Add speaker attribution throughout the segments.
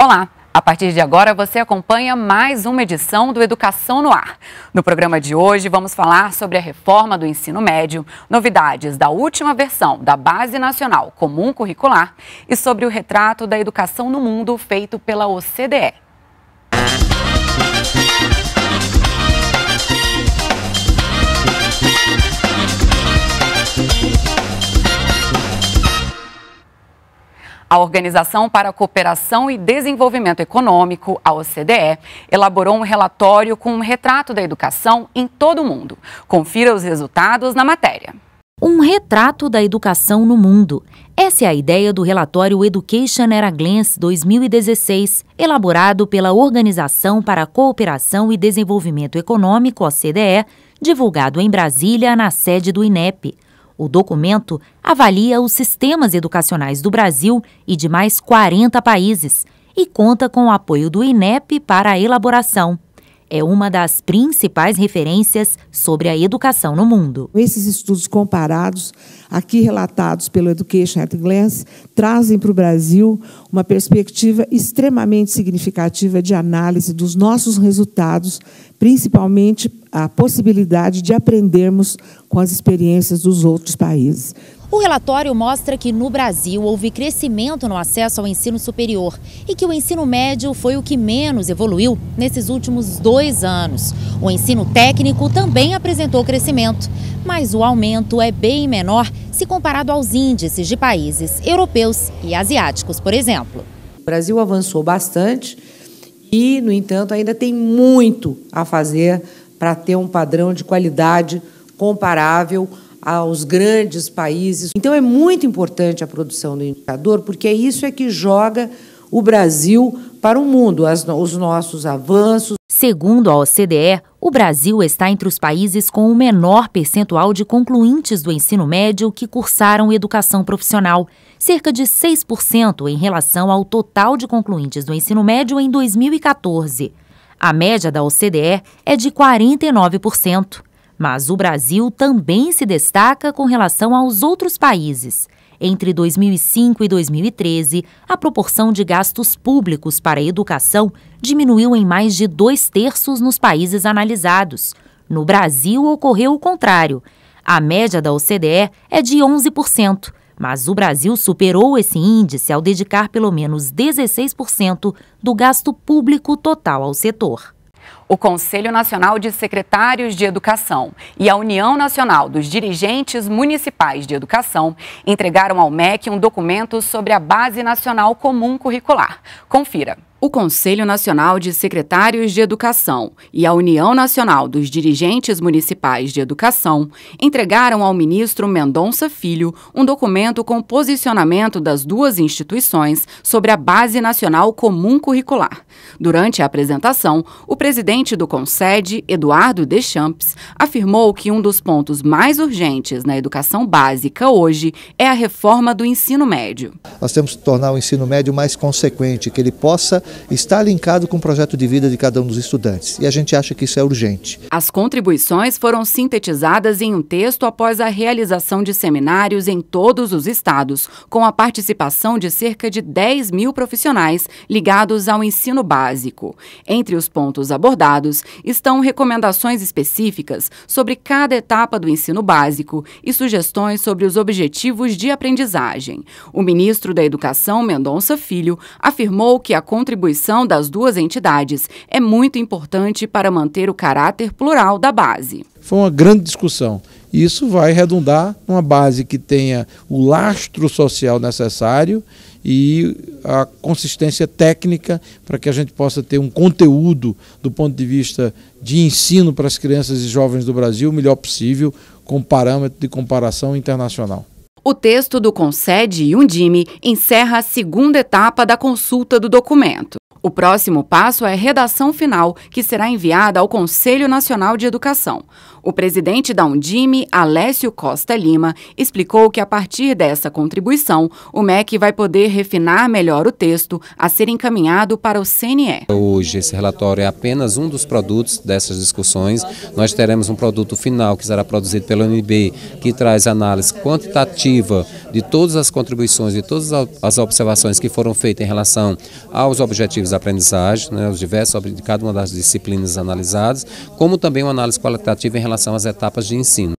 Speaker 1: Olá! A partir de agora você acompanha mais uma edição do Educação no Ar. No programa de hoje vamos falar sobre a reforma do ensino médio, novidades da última versão da Base Nacional Comum Curricular e sobre o retrato da educação no mundo feito pela OCDE. A Organização para a Cooperação e Desenvolvimento Econômico, a OCDE, elaborou um relatório com um retrato da educação em todo o mundo. Confira os resultados na matéria. Um
Speaker 2: retrato da educação no mundo. Essa é a ideia do relatório Education Era Glance 2016, elaborado pela Organização para a Cooperação e Desenvolvimento Econômico, OCDE, divulgado em Brasília na sede do INEP. O documento avalia os sistemas educacionais do Brasil e de mais 40 países e conta com o apoio do INEP para a elaboração. É uma das principais referências sobre a educação no mundo. Esses estudos comparados,
Speaker 1: aqui relatados pelo Education at Glance, trazem para o Brasil uma perspectiva extremamente significativa de análise dos nossos resultados,
Speaker 2: principalmente a possibilidade de aprendermos com as experiências dos outros países. O relatório mostra que no Brasil houve crescimento no acesso ao ensino superior e que o ensino médio foi o que menos evoluiu nesses últimos dois anos. O ensino técnico também apresentou crescimento, mas o aumento é bem menor se comparado aos índices de países europeus e asiáticos, por exemplo.
Speaker 1: O Brasil avançou bastante e, no entanto, ainda tem muito a fazer para ter um padrão de qualidade comparável aos grandes países. Então é muito importante a produção do indicador, porque é isso é que joga
Speaker 2: o Brasil para o mundo, as, os nossos avanços. Segundo a OCDE, o Brasil está entre os países com o menor percentual de concluintes do ensino médio que cursaram educação profissional, cerca de 6% em relação ao total de concluintes do ensino médio em 2014. A média da OCDE é de 49%. Mas o Brasil também se destaca com relação aos outros países. Entre 2005 e 2013, a proporção de gastos públicos para a educação diminuiu em mais de dois terços nos países analisados. No Brasil, ocorreu o contrário. A média da OCDE é de 11%, mas o Brasil superou esse índice ao dedicar pelo menos
Speaker 1: 16% do gasto público total ao setor o Conselho Nacional de Secretários de Educação e a União Nacional dos Dirigentes Municipais de Educação entregaram ao MEC um documento sobre a Base Nacional Comum Curricular. Confira. O Conselho Nacional de Secretários de Educação e a União Nacional dos Dirigentes Municipais de Educação entregaram ao ministro Mendonça Filho um documento com posicionamento das duas instituições sobre a Base Nacional Comum Curricular. Durante a apresentação, o presidente do CONSED, Eduardo Deschamps, afirmou que um dos pontos mais urgentes na educação básica hoje é a reforma do ensino médio.
Speaker 2: Nós temos que tornar o ensino médio mais consequente, que ele possa está linkado com o projeto de vida de cada um dos estudantes. E a gente acha que isso é
Speaker 1: urgente. As contribuições foram sintetizadas em um texto após a realização de seminários em todos os estados, com a participação de cerca de 10 mil profissionais ligados ao ensino básico. Entre os pontos abordados estão recomendações específicas sobre cada etapa do ensino básico e sugestões sobre os objetivos de aprendizagem. O ministro da Educação, Mendonça Filho, afirmou que a contribuição contribuição das duas entidades é muito importante para manter o caráter plural da base.
Speaker 3: Foi uma grande discussão. Isso vai redundar numa base que tenha o lastro social necessário e a consistência técnica para que a gente possa ter um conteúdo do ponto de vista de ensino para as crianças e jovens do Brasil o melhor possível, com parâmetro de comparação internacional.
Speaker 1: O texto do Concede e Undime encerra a segunda etapa da consulta do documento. O próximo passo é redação final, que será enviada ao Conselho Nacional de Educação. O presidente da Undime, Alessio Costa Lima, explicou que a partir dessa contribuição, o MEC vai poder refinar melhor o texto a ser encaminhado para o CNE.
Speaker 3: Hoje esse relatório é apenas um dos produtos dessas discussões. Nós teremos um produto final que será produzido pela UNB, que traz análise quantitativa de todas as contribuições, e todas as observações que foram feitas em relação aos objetivos de aprendizagem, né, os diversos de cada uma das disciplinas analisadas, como também uma análise qualitativa em relação relação às etapas de ensino.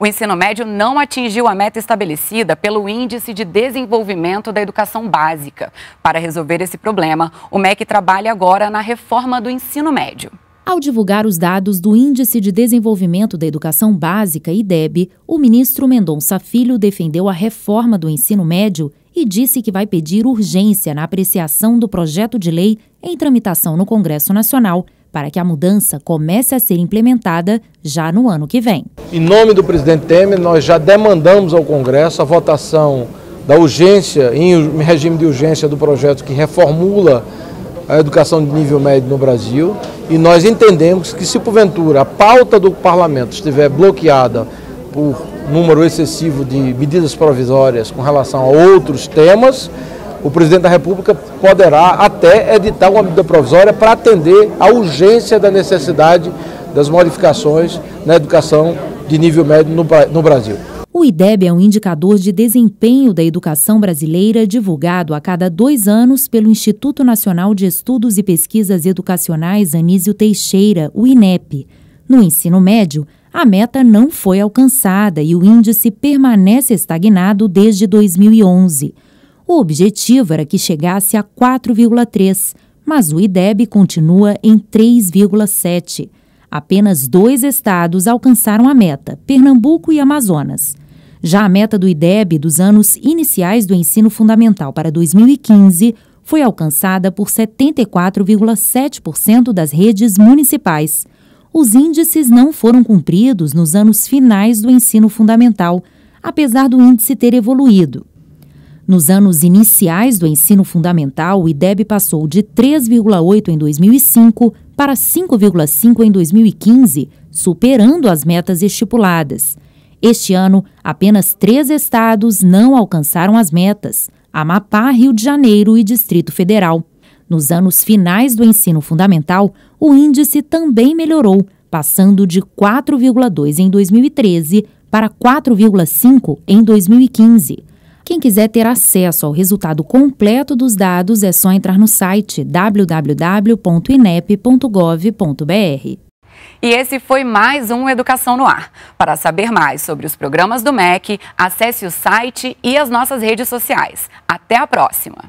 Speaker 1: O ensino médio não atingiu a meta estabelecida pelo Índice de Desenvolvimento da Educação Básica. Para resolver esse problema, o MEC trabalha agora na reforma do ensino médio.
Speaker 2: Ao divulgar os dados do Índice de Desenvolvimento da Educação Básica, IDEB, o ministro Mendonça Filho defendeu a reforma do ensino médio e disse que vai pedir urgência na apreciação do projeto de lei em tramitação no Congresso Nacional para que a mudança comece a ser implementada já no ano que vem.
Speaker 3: Em nome do presidente Temer, nós já demandamos ao Congresso a votação da urgência, em regime de urgência, do projeto que reformula a educação de nível médio no Brasil. E nós entendemos que, se porventura a pauta do parlamento estiver bloqueada por número excessivo de medidas provisórias com relação a outros temas, o presidente da República poderá até editar uma medida provisória para atender à urgência da necessidade das modificações na educação de nível médio no Brasil.
Speaker 2: O IDEB é um indicador de desempenho da educação brasileira divulgado a cada dois anos pelo Instituto Nacional de Estudos e Pesquisas Educacionais Anísio Teixeira, o INEP. No ensino médio, a meta não foi alcançada e o índice permanece estagnado desde 2011. O objetivo era que chegasse a 4,3, mas o IDEB continua em 3,7. Apenas dois estados alcançaram a meta, Pernambuco e Amazonas. Já a meta do IDEB dos anos iniciais do ensino fundamental para 2015 foi alcançada por 74,7% das redes municipais. Os índices não foram cumpridos nos anos finais do ensino fundamental, apesar do índice ter evoluído nos anos iniciais do ensino fundamental, o IDEB passou de 3,8 em 2005 para 5,5 em 2015, superando as metas estipuladas. Este ano, apenas três estados não alcançaram as metas: Amapá, Rio de Janeiro e Distrito Federal. Nos anos finais do ensino fundamental, o índice também melhorou, passando de 4,2 em 2013 para 4,5 em 2015. Quem quiser ter acesso ao resultado completo dos dados é só entrar no site www.inep.gov.br. E
Speaker 1: esse foi mais um Educação no Ar. Para saber mais sobre os programas do MEC, acesse o site e as nossas redes sociais. Até a próxima!